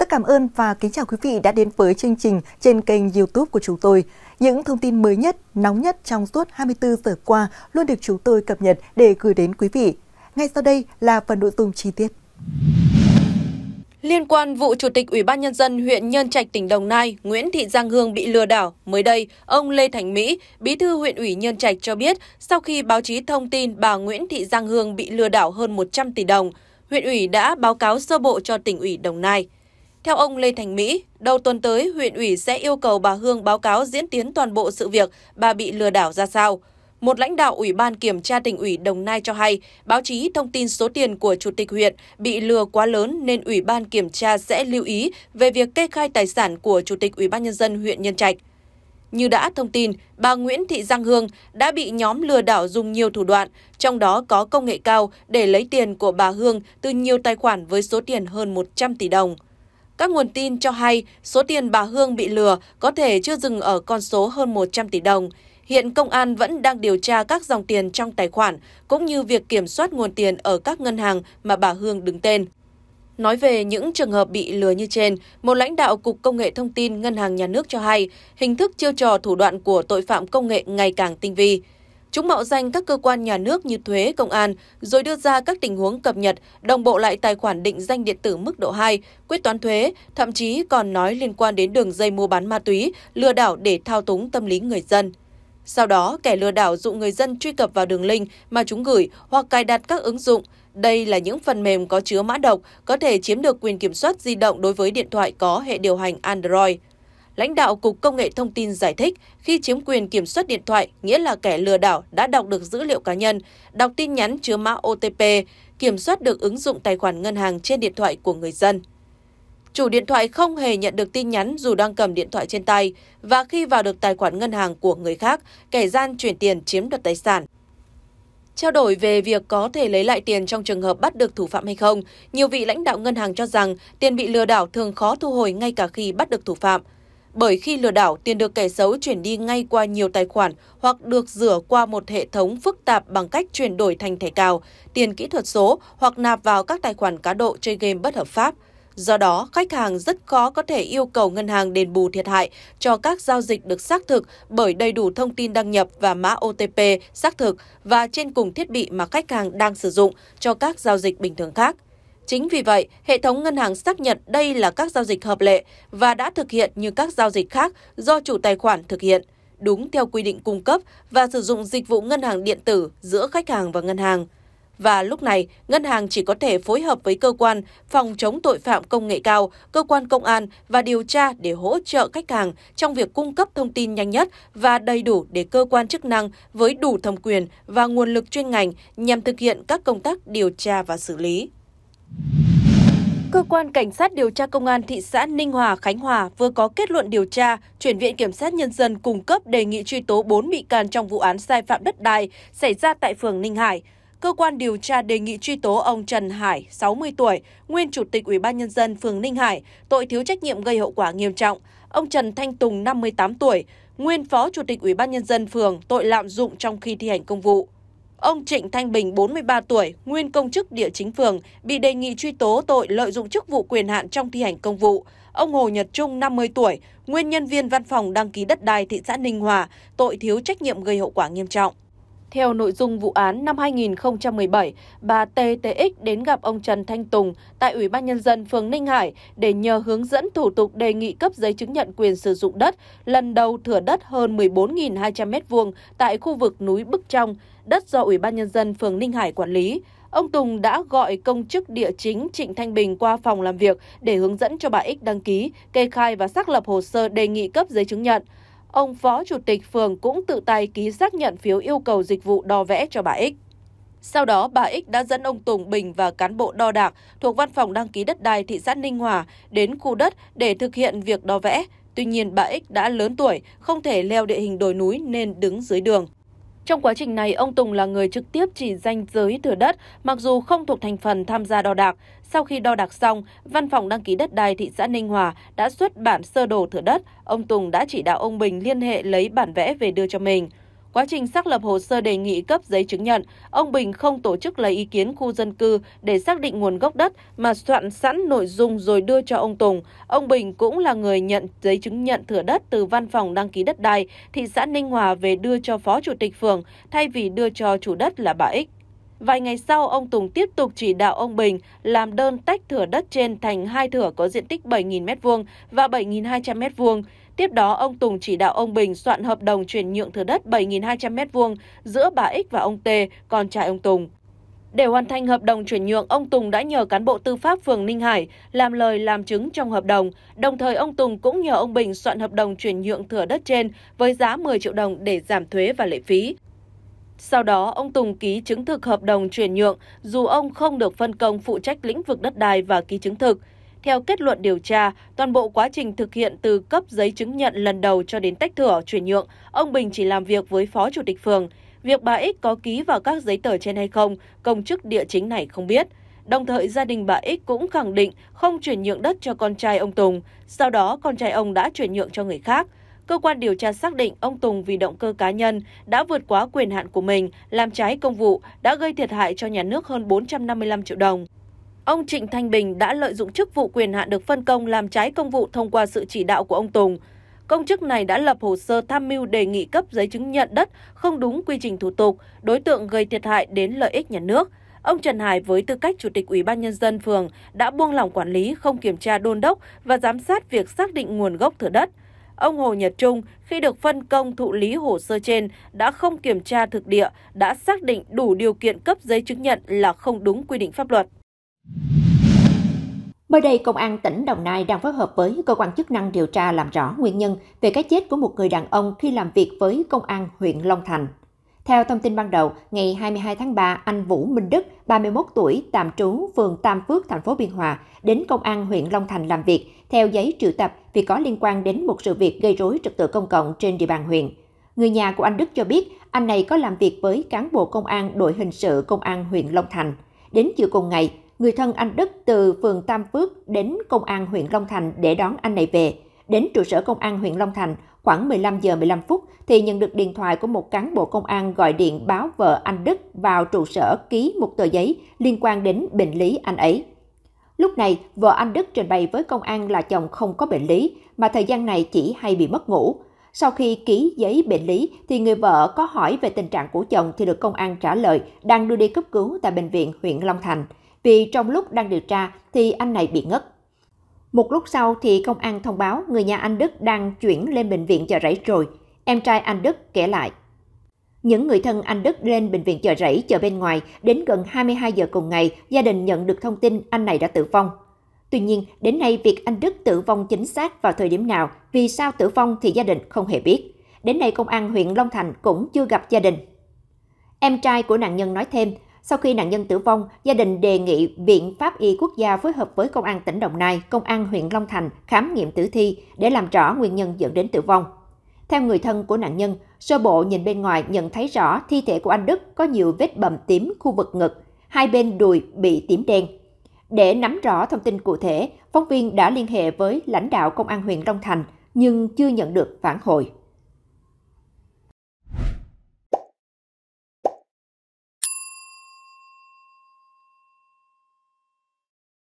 tất cảm ơn và kính chào quý vị đã đến với chương trình trên kênh YouTube của chúng tôi. Những thông tin mới nhất, nóng nhất trong suốt 24 giờ qua luôn được chúng tôi cập nhật để gửi đến quý vị. Ngay sau đây là phần nội dung chi tiết. Liên quan vụ Chủ tịch Ủy ban Nhân dân huyện Nhân Trạch, tỉnh Đồng Nai, Nguyễn Thị Giang Hương bị lừa đảo, mới đây, ông Lê Thành Mỹ, bí thư huyện ủy Nhân Trạch cho biết, sau khi báo chí thông tin bà Nguyễn Thị Giang Hương bị lừa đảo hơn 100 tỷ đồng, huyện ủy đã báo cáo sơ bộ cho tỉnh ủy Đồng Nai. Theo ông Lê Thành Mỹ, đầu tuần tới huyện ủy sẽ yêu cầu bà Hương báo cáo diễn tiến toàn bộ sự việc bà bị lừa đảo ra sao. Một lãnh đạo Ủy ban Kiểm tra tỉnh ủy Đồng Nai cho hay, báo chí thông tin số tiền của Chủ tịch huyện bị lừa quá lớn nên Ủy ban Kiểm tra sẽ lưu ý về việc kê khai tài sản của Chủ tịch Ủy ban Nhân dân huyện Nhân Trạch. Như đã thông tin, bà Nguyễn Thị Giang Hương đã bị nhóm lừa đảo dùng nhiều thủ đoạn, trong đó có công nghệ cao để lấy tiền của bà Hương từ nhiều tài khoản với số tiền hơn 100 tỷ đồng. Các nguồn tin cho hay số tiền bà Hương bị lừa có thể chưa dừng ở con số hơn 100 tỷ đồng. Hiện công an vẫn đang điều tra các dòng tiền trong tài khoản cũng như việc kiểm soát nguồn tiền ở các ngân hàng mà bà Hương đứng tên. Nói về những trường hợp bị lừa như trên, một lãnh đạo Cục Công nghệ Thông tin Ngân hàng Nhà nước cho hay, hình thức chiêu trò thủ đoạn của tội phạm công nghệ ngày càng tinh vi. Chúng mạo danh các cơ quan nhà nước như thuế, công an, rồi đưa ra các tình huống cập nhật, đồng bộ lại tài khoản định danh điện tử mức độ 2, quyết toán thuế, thậm chí còn nói liên quan đến đường dây mua bán ma túy, lừa đảo để thao túng tâm lý người dân. Sau đó, kẻ lừa đảo dụ người dân truy cập vào đường link mà chúng gửi hoặc cài đặt các ứng dụng. Đây là những phần mềm có chứa mã độc, có thể chiếm được quyền kiểm soát di động đối với điện thoại có hệ điều hành Android. Lãnh đạo Cục Công nghệ Thông tin giải thích, khi chiếm quyền kiểm soát điện thoại, nghĩa là kẻ lừa đảo đã đọc được dữ liệu cá nhân, đọc tin nhắn chứa mã OTP, kiểm soát được ứng dụng tài khoản ngân hàng trên điện thoại của người dân. Chủ điện thoại không hề nhận được tin nhắn dù đang cầm điện thoại trên tay, và khi vào được tài khoản ngân hàng của người khác, kẻ gian chuyển tiền chiếm đoạt tài sản. Trao đổi về việc có thể lấy lại tiền trong trường hợp bắt được thủ phạm hay không, nhiều vị lãnh đạo ngân hàng cho rằng tiền bị lừa đảo thường khó thu hồi ngay cả khi bắt được thủ phạm. Bởi khi lừa đảo, tiền được kẻ xấu chuyển đi ngay qua nhiều tài khoản hoặc được rửa qua một hệ thống phức tạp bằng cách chuyển đổi thành thẻ cào, tiền kỹ thuật số hoặc nạp vào các tài khoản cá độ chơi game bất hợp pháp. Do đó, khách hàng rất khó có thể yêu cầu ngân hàng đền bù thiệt hại cho các giao dịch được xác thực bởi đầy đủ thông tin đăng nhập và mã OTP xác thực và trên cùng thiết bị mà khách hàng đang sử dụng cho các giao dịch bình thường khác. Chính vì vậy, hệ thống ngân hàng xác nhận đây là các giao dịch hợp lệ và đã thực hiện như các giao dịch khác do chủ tài khoản thực hiện, đúng theo quy định cung cấp và sử dụng dịch vụ ngân hàng điện tử giữa khách hàng và ngân hàng. Và lúc này, ngân hàng chỉ có thể phối hợp với cơ quan phòng chống tội phạm công nghệ cao, cơ quan công an và điều tra để hỗ trợ khách hàng trong việc cung cấp thông tin nhanh nhất và đầy đủ để cơ quan chức năng với đủ thẩm quyền và nguồn lực chuyên ngành nhằm thực hiện các công tác điều tra và xử lý. Cơ quan Cảnh sát điều tra Công an thị xã Ninh Hòa, Khánh Hòa vừa có kết luận điều tra, chuyển Viện Kiểm sát Nhân dân cung cấp đề nghị truy tố 4 bị can trong vụ án sai phạm đất đai xảy ra tại phường Ninh Hải. Cơ quan điều tra đề nghị truy tố ông Trần Hải, 60 tuổi, nguyên Chủ tịch Ủy ban Nhân dân phường Ninh Hải, tội thiếu trách nhiệm gây hậu quả nghiêm trọng. Ông Trần Thanh Tùng, 58 tuổi, nguyên Phó Chủ tịch Ủy ban Nhân dân phường, tội lạm dụng trong khi thi hành công vụ. Ông Trịnh Thanh Bình, 43 tuổi, nguyên công chức địa chính phường, bị đề nghị truy tố tội lợi dụng chức vụ quyền hạn trong thi hành công vụ. Ông Hồ Nhật Trung, 50 tuổi, nguyên nhân viên văn phòng đăng ký đất đai thị xã Ninh Hòa, tội thiếu trách nhiệm gây hậu quả nghiêm trọng. Theo nội dung vụ án năm 2017, bà TTX đến gặp ông Trần Thanh Tùng tại Ủy ban Nhân dân phường Ninh Hải để nhờ hướng dẫn thủ tục đề nghị cấp giấy chứng nhận quyền sử dụng đất lần đầu thửa đất hơn 14.200 m2 tại khu vực núi Bức Trong, đất do Ủy ban Nhân dân phường Ninh Hải quản lý. Ông Tùng đã gọi công chức địa chính Trịnh Thanh Bình qua phòng làm việc để hướng dẫn cho bà X đăng ký, kê khai và xác lập hồ sơ đề nghị cấp giấy chứng nhận ông phó chủ tịch phường cũng tự tay ký xác nhận phiếu yêu cầu dịch vụ đo vẽ cho bà X. Sau đó, bà X đã dẫn ông Tùng Bình và cán bộ đo đạc thuộc văn phòng đăng ký đất đai thị xã Ninh Hòa đến khu đất để thực hiện việc đo vẽ. Tuy nhiên, bà X đã lớn tuổi, không thể leo địa hình đồi núi nên đứng dưới đường. Trong quá trình này, ông Tùng là người trực tiếp chỉ danh giới thửa đất, mặc dù không thuộc thành phần tham gia đo đạc. Sau khi đo đạc xong, Văn phòng đăng ký đất đai thị xã Ninh Hòa đã xuất bản sơ đồ thửa đất. Ông Tùng đã chỉ đạo ông Bình liên hệ lấy bản vẽ về đưa cho mình. Quá trình xác lập hồ sơ đề nghị cấp giấy chứng nhận, ông Bình không tổ chức lấy ý kiến khu dân cư để xác định nguồn gốc đất mà soạn sẵn nội dung rồi đưa cho ông Tùng. Ông Bình cũng là người nhận giấy chứng nhận thửa đất từ văn phòng đăng ký đất đai thị xã Ninh Hòa về đưa cho phó chủ tịch phường thay vì đưa cho chủ đất là bà X. Vài ngày sau, ông Tùng tiếp tục chỉ đạo ông Bình làm đơn tách thửa đất trên thành hai thửa có diện tích 7.000m2 và 7.200m2. Tiếp đó, ông Tùng chỉ đạo ông Bình soạn hợp đồng chuyển nhượng thửa đất 7.200m2 giữa bà X và ông T, con trai ông Tùng. Để hoàn thành hợp đồng chuyển nhượng, ông Tùng đã nhờ cán bộ tư pháp phường Ninh Hải làm lời làm chứng trong hợp đồng. Đồng thời, ông Tùng cũng nhờ ông Bình soạn hợp đồng chuyển nhượng thửa đất trên với giá 10 triệu đồng để giảm thuế và lệ phí. Sau đó, ông Tùng ký chứng thực hợp đồng chuyển nhượng dù ông không được phân công phụ trách lĩnh vực đất đai và ký chứng thực. Theo kết luận điều tra, toàn bộ quá trình thực hiện từ cấp giấy chứng nhận lần đầu cho đến tách thửa chuyển nhượng, ông Bình chỉ làm việc với phó chủ tịch phường. Việc bà X có ký vào các giấy tờ trên hay không, công chức địa chính này không biết. Đồng thời gia đình bà X cũng khẳng định không chuyển nhượng đất cho con trai ông Tùng, sau đó con trai ông đã chuyển nhượng cho người khác. Cơ quan điều tra xác định ông Tùng vì động cơ cá nhân đã vượt quá quyền hạn của mình, làm trái công vụ, đã gây thiệt hại cho nhà nước hơn 455 triệu đồng. Ông Trịnh Thanh Bình đã lợi dụng chức vụ quyền hạn được phân công làm trái công vụ thông qua sự chỉ đạo của ông Tùng. Công chức này đã lập hồ sơ tham mưu đề nghị cấp giấy chứng nhận đất không đúng quy trình thủ tục, đối tượng gây thiệt hại đến lợi ích nhà nước. Ông Trần Hải với tư cách chủ tịch Ủy ban nhân dân phường đã buông lỏng quản lý, không kiểm tra đôn đốc và giám sát việc xác định nguồn gốc thửa đất. Ông Hồ Nhật Trung khi được phân công thụ lý hồ sơ trên đã không kiểm tra thực địa, đã xác định đủ điều kiện cấp giấy chứng nhận là không đúng quy định pháp luật. Mới đây, Công an tỉnh Đồng Nai đang phối hợp với cơ quan chức năng điều tra làm rõ nguyên nhân về cái chết của một người đàn ông khi làm việc với Công an huyện Long Thành. Theo thông tin ban đầu, ngày 22 tháng 3, anh Vũ Minh Đức, 31 tuổi, tạm trú phường Tam Phước, thành phố Biên Hòa, đến công an huyện Long Thành làm việc theo giấy triệu tập vì có liên quan đến một sự việc gây rối trật tự công cộng trên địa bàn huyện. Người nhà của anh Đức cho biết, anh này có làm việc với cán bộ công an đội hình sự công an huyện Long Thành. Đến chiều cùng ngày, người thân anh Đức từ phường Tam Phước đến công an huyện Long Thành để đón anh này về. Đến trụ sở công an huyện Long Thành khoảng 15 giờ 15 phút thì nhận được điện thoại của một cán bộ công an gọi điện báo vợ anh Đức vào trụ sở ký một tờ giấy liên quan đến bệnh lý anh ấy. Lúc này, vợ anh Đức trình bày với công an là chồng không có bệnh lý, mà thời gian này chỉ hay bị mất ngủ. Sau khi ký giấy bệnh lý thì người vợ có hỏi về tình trạng của chồng thì được công an trả lời đang đưa đi cấp cứu tại bệnh viện huyện Long Thành vì trong lúc đang điều tra thì anh này bị ngất. Một lúc sau thì công an thông báo người nhà anh Đức đang chuyển lên bệnh viện chợ rẫy rồi. Em trai anh Đức kể lại. Những người thân anh Đức lên bệnh viện chợ rẫy chờ bên ngoài, đến gần 22 giờ cùng ngày, gia đình nhận được thông tin anh này đã tử vong. Tuy nhiên, đến nay việc anh Đức tử vong chính xác vào thời điểm nào, vì sao tử vong thì gia đình không hề biết. Đến nay công an huyện Long Thành cũng chưa gặp gia đình. Em trai của nạn nhân nói thêm, sau khi nạn nhân tử vong, gia đình đề nghị Viện Pháp y Quốc gia phối hợp với Công an tỉnh Đồng Nai, Công an huyện Long Thành khám nghiệm tử thi để làm rõ nguyên nhân dẫn đến tử vong. Theo người thân của nạn nhân, sơ bộ nhìn bên ngoài nhận thấy rõ thi thể của anh Đức có nhiều vết bầm tím khu vực ngực, hai bên đùi bị tím đen. Để nắm rõ thông tin cụ thể, phóng viên đã liên hệ với lãnh đạo Công an huyện Long Thành nhưng chưa nhận được phản hồi.